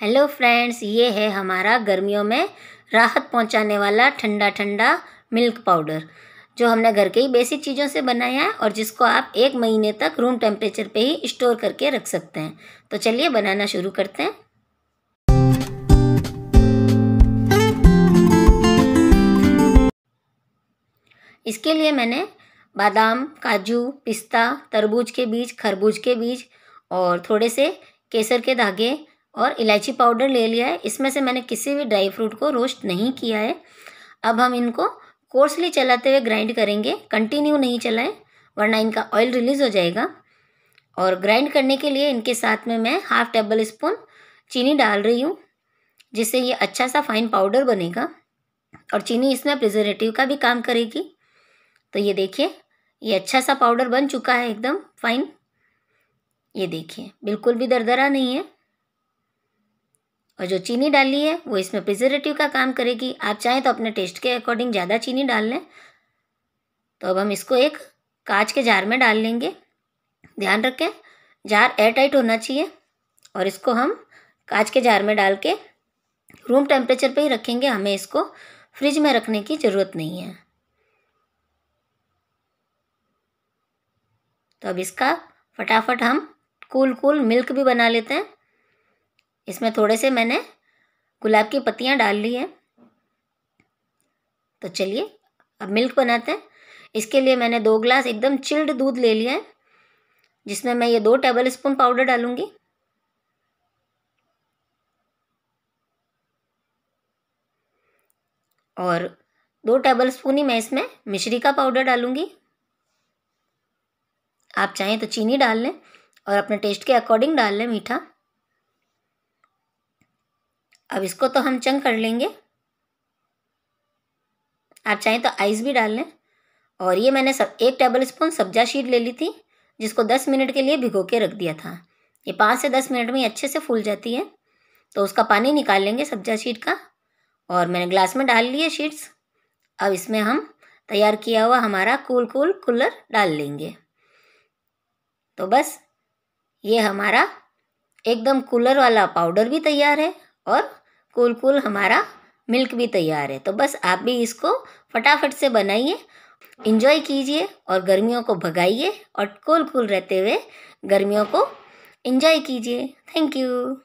hello friends ये है हमारा गर्मियों में राहत पहुंचाने वाला ठंडा ठंडा मिल्क पाउडर जो हमने घर के ही बेसिक चीज़ों से बनाया है और जिसको आप एक महीने तक रूम टेम्परेचर पे ही स्टोर करके रख सकते हैं तो चलिए बनाना शुरू करते हैं इसके लिए मैंने बादाम काजू पिस्ता तरबूज के बीज खरबूज के बीज और थोड़े से केसर के धागे और इलायची पाउडर ले लिया है इसमें से मैंने किसी भी ड्राई फ्रूट को रोस्ट नहीं किया है अब हम इनको कोर्सली चलाते हुए ग्राइंड करेंगे कंटिन्यू नहीं चलाएं वरना इनका ऑयल रिलीज़ हो जाएगा और ग्राइंड करने के लिए इनके साथ में मैं हाफ़ टेबल स्पून चीनी डाल रही हूँ जिससे ये अच्छा सा फाइन पाउडर बनेगा और चीनी इसमें प्रिजर्वेटिव का भी काम करेगी तो ये देखिए ये अच्छा सा पाउडर बन चुका है एकदम फाइन ये देखिए बिल्कुल भी दरदरा नहीं है और जो चीनी डाली है वो इसमें प्रिजर्वेटिव का काम करेगी आप चाहें तो अपने टेस्ट के अकॉर्डिंग ज़्यादा चीनी डाल लें तो अब हम इसको एक कांच के जार में डाल लेंगे ध्यान रखें जार एयर टाइट होना चाहिए और इसको हम कांच के जार में डाल के रूम टेम्परेचर पर ही रखेंगे हमें इसको फ्रिज में रखने की ज़रूरत नहीं है तो अब इसका फटाफट हम कूल कूल मिल्क भी बना लेते हैं इसमें थोड़े से मैंने गुलाब की पत्तियाँ डाल ली हैं तो चलिए अब मिल्क बनाते हैं इसके लिए मैंने दो ग्लास एकदम चिल्ड दूध ले लिया है जिसमें मैं ये दो टेबल स्पून पाउडर डालूँगी और दो टेबल स्पून ही मैं इसमें मिश्री का पाउडर डालूँगी आप चाहें तो चीनी डाल लें और अपने टेस्ट के अकॉर्डिंग डाल लें मीठा अब इसको तो हम चंग कर लेंगे आप चाहें तो आइस भी डाल लें और ये मैंने सब एक टेबल स्पून सब्जा शीट ले ली थी जिसको दस मिनट के लिए भिगो के रख दिया था ये पाँच से दस मिनट में अच्छे से फूल जाती है तो उसका पानी निकाल लेंगे सब्जा शीट का और मैंने ग्लास में डाल लिए शीट्स अब इसमें हम तैयार किया हुआ हमारा कूल कूल कूलर डाल लेंगे तो बस ये हमारा एकदम कूलर वाला पाउडर भी तैयार है और कुल कुल हमारा मिल्क भी तैयार है तो बस आप भी इसको फटाफट से बनाइए इंजॉय कीजिए और गर्मियों को भगाइए और कुल कुल रहते हुए गर्मियों को इंजॉय कीजिए थैंक यू